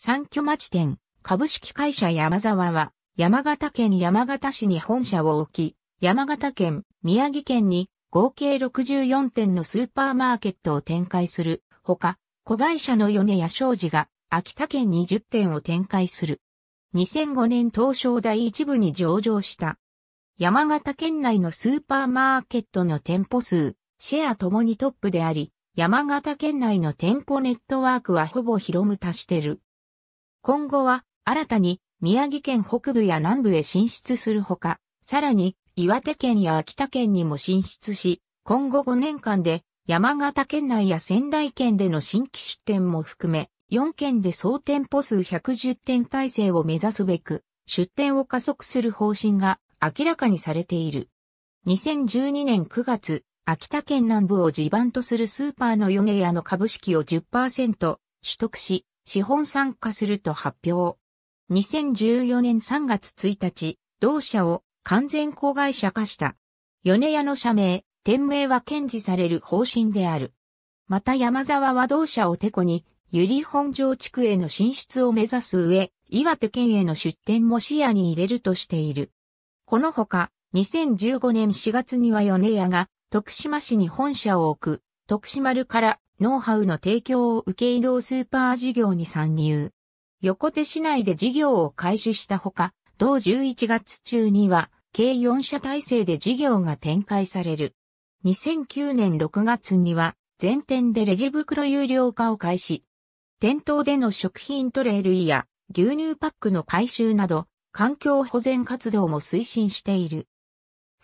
三居町店、株式会社山沢は、山形県山形市に本社を置き、山形県、宮城県に合計64店のスーパーマーケットを展開するほか、子会社の米屋商事が秋田県2 0店を展開する。2005年東証第一部に上場した。山形県内のスーパーマーケットの店舗数、シェアともにトップであり、山形県内の店舗ネットワークはほぼ広む達してる。今後は新たに宮城県北部や南部へ進出するほか、さらに岩手県や秋田県にも進出し、今後5年間で山形県内や仙台県での新規出店も含め、4県で総店舗数110店体制を目指すべく、出店を加速する方針が明らかにされている。2012年9月、秋田県南部を地盤とするスーパーの米屋の株式を10%取得し、資本参加すると発表。2014年3月1日、同社を完全子会社化した。米屋の社名、店名は堅持される方針である。また山沢は同社をてこに、由利本城地区への進出を目指す上、岩手県への出店も視野に入れるとしている。このほか、2015年4月には米屋が徳島市に本社を置く徳島からノウハウの提供を受け移動スーパー事業に参入。横手市内で事業を開始したほか、同11月中には計4社体制で事業が展開される。2009年6月には全店でレジ袋有料化を開始。店頭での食品トレイ類や牛乳パックの回収など環境保全活動も推進している。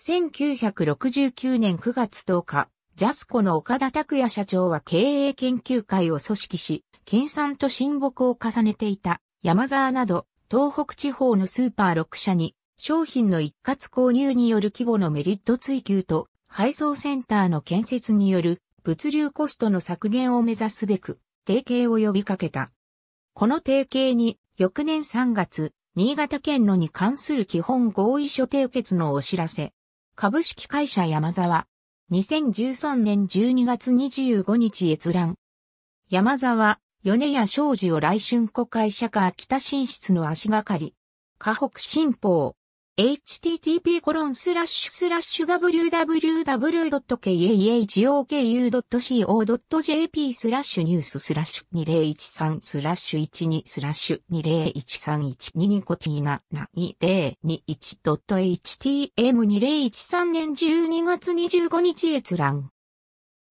1969年9月10日、ジャスコの岡田拓也社長は経営研究会を組織し、研鑽と親睦を重ねていた山沢など東北地方のスーパー6社に商品の一括購入による規模のメリット追求と配送センターの建設による物流コストの削減を目指すべく提携を呼びかけた。この提携に翌年3月、新潟県のに関する基本合意書締結のお知らせ。株式会社山沢、2013年12月25日閲覧。山沢、米谷昌司を来春古会社か、北進出の足がかり。河北新報。h t t p w w w k a h o k u c o j p スラッシュニューススラッシュ2013スラッシュ12スラッシュ201312ニコティナナ 2021.htm2013 年12月25日閲覧。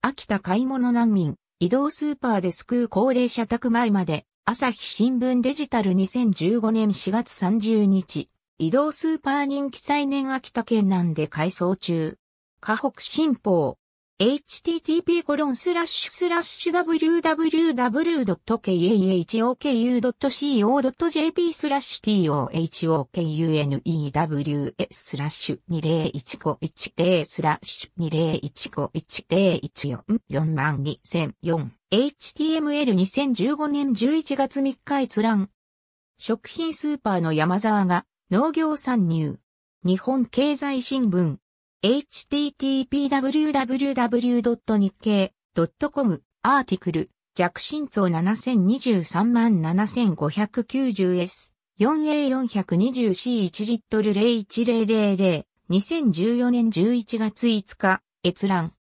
秋田買い物難民、移動スーパーで救う高齢者宅前まで、朝日新聞デジタル2015年4月30日。移動スーパー人気再燃秋田県南で改装中。河北新報。http w w w k a h o k u c o j p tohokunews 20151 0 2015101442004 HTML2015 年11月3日閲覧食品スーパーの山沢が農業参入。日本経済新聞。http://www.nikkei.com アーティクル。弱心層7023万 7590S。4A420C1 リットル01000。2014年11月5日。閲覧。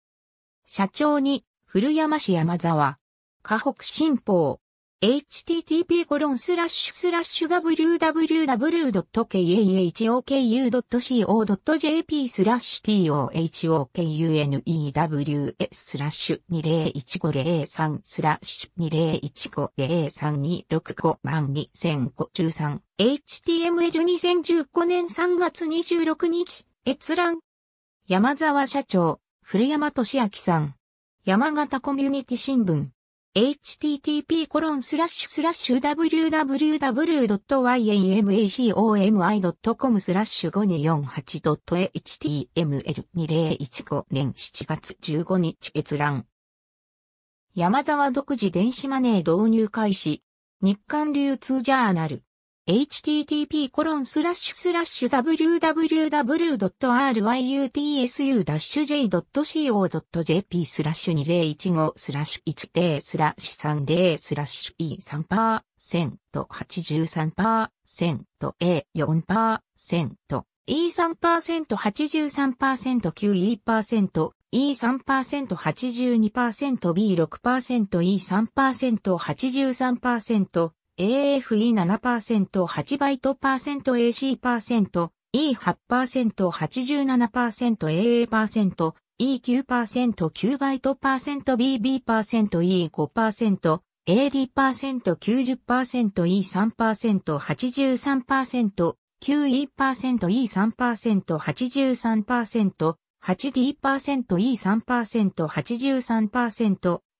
社長に、古山市山沢。河北新報。http://www.kahoku.co.jp tohokunews スラッシュ201503スラッシュ2015032056520053 html2015 年3月26日閲覧山沢社長古山俊明さん山形コミュニティ新聞 h t t p w w w y n m a c o m i c o m スラッシュ 5248.html2015 年7月15日閲覧。山沢独自電子マネー導入開始。日刊流通ジャーナル。http://www.ryutsu-j.co.jp スラッシュ2015スラッシュ10スラッシュ30スラッシュ E3%83%A4% E3%83%QE%、E3%82%B6%、E3%83%、AFE7%、8バイト %AC%、E8%、87%、AA%、E9%、9バイト %BB%、E5%、AD%90%E3%、83%、9 e e 3 83%、8D%E3%、83%、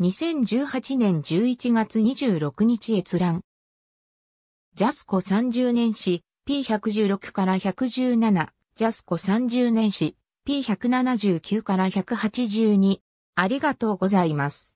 2018年11月26日閲覧。ジャスコ30年史 P116 から117、ジャスコ30年史 P179 から182。ありがとうございます。